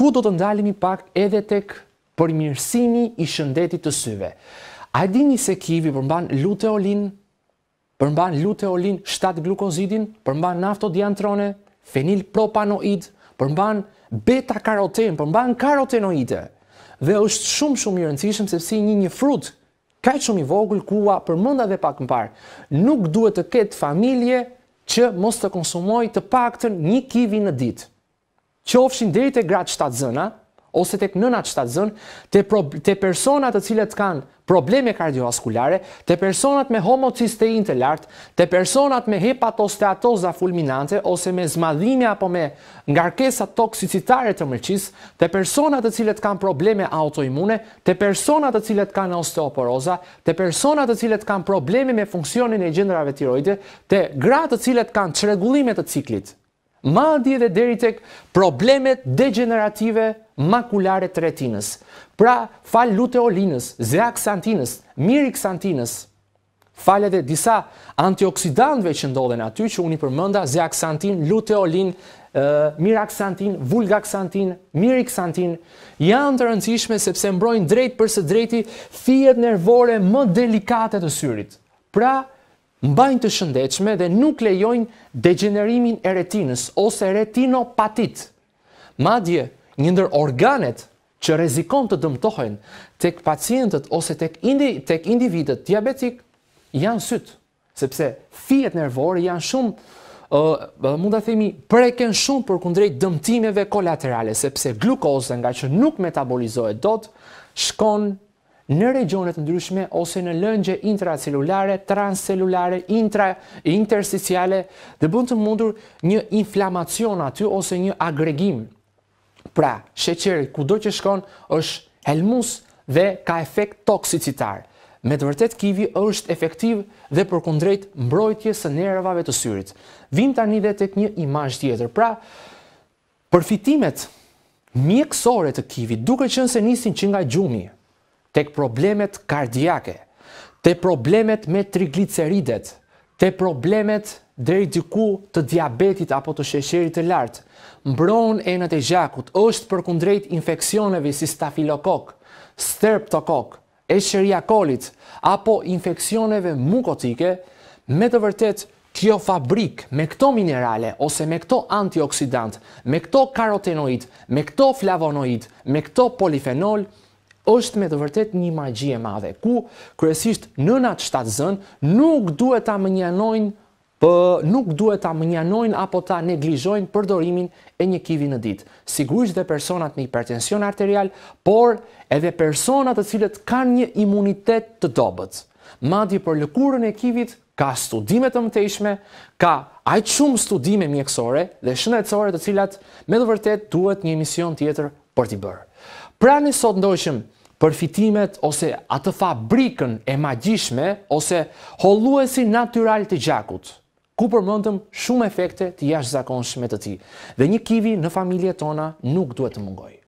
ku do të ndalemi pak edhe tek përmirësimi i shëndetit të syve. A dini se kivi përmban luteolin, përmban luteolin 7 glukozidin, përmban naftodiantrone, fenil propanoid, përmban beta karoten, përmban karotenoide. Dhe është shumë shumë i rëndësishëm sepse një një frut ka shumë i vogël ku a përmenda dhe pak më parë, nuk duhet të ketë familje që mos të konsumoj të paktën një kivi në ditë qofshin deri te gratë 7 zëna ose tek nënat 7 zën, te te persona të cilët kanë probleme kardiovaskulare, te personat me homocistein të lartë, te personat me hepatosteatoza fulminante ose me zmadhime apo me ngarkesa toksicitare të mëlçis, te personat të cilët kanë probleme autoimune, te personat të cilët kanë osteoporoza, te personat të cilët kanë probleme me funksionin e gjendrave tiroide, te gra të cilët kanë çrregullime të ciklit ma di edhe deri tek problemet degenerative makulare të retinës. Pra, fal luteolinës, zeaxantinës, mirixantinës. Fal edhe disa antioksidantëve që ndodhen aty që uni përmenda, zeaxantin, luteolin, ë miraxantin, vulgaxantin, mirixantin, janë të rëndësishme sepse mbrojnë drejt për së drejti thijet nervore më delikate të syrit. Pra, mbajnë të shëndechme dhe nuk lejojnë degenerimin e retinës ose retinopatit. Madje, një ndër organet që rezikon të dëmtohen tek pacientët ose tek, indi, tek individet diabetik janë sytë, sepse fjet nervore janë shumë uh, mund të themi preken shumë për kundrejt dëmtimeve kolaterale, sepse glukozën nga që nuk metabolizohet dot, shkon në regionet ndryshme ose në lëngje intracelulare, transcelulare, intra, intersiciale dhe bënd të mundur një inflamacion aty ose një agregim. Pra, sheqeri ku do që shkon është helmus dhe ka efekt toksicitar. Me të vërtet kivi është efektiv dhe për kundrejt mbrojtje së nervave të syrit. Vim tani dhe tek një imaj tjetër. Pra, përfitimet mjekësore të kivi duke qënë se nisin që nga gjumi, tek problemet kardiake, te problemet me trigliceridet, te problemet drejt diku të diabetit apo të sheqerit të lartë. Mbron në e gjakut është kundrejt infekcioneve si stafilokok, streptokok, esheria kolit apo infekcioneve mukotike, me të vërtet kjo fabrik me këto minerale ose me këto antioksidant, me këto karotenoid, me këto flavonoid, me këto polifenol, është me të vërtet një magji e madhe, ku kryesisht nënat shtatzën nuk duhet ta mënjanojnë po nuk duhet ta mënjanojnë apo ta neglizhojnë përdorimin e një kivi në ditë. Sigurisht dhe personat me hipertension arterial, por edhe persona të cilët kanë një imunitet të dobët. Madje për lëkurën e kivit ka studime të mëtejshme, ka aq shumë studime mjekësore dhe shëndetësore të cilat me të vërtetë duhet një emision tjetër për t'i bërë. Pra ne sot ndoqëm përfitimet ose atë fabrikën e magjishme ose holluesin natyral të gjakut, ku përmëndëm shumë efekte të jashtëzakonshme zakonshme të ti. Dhe një kivi në familje tona nuk duhet të mungoj.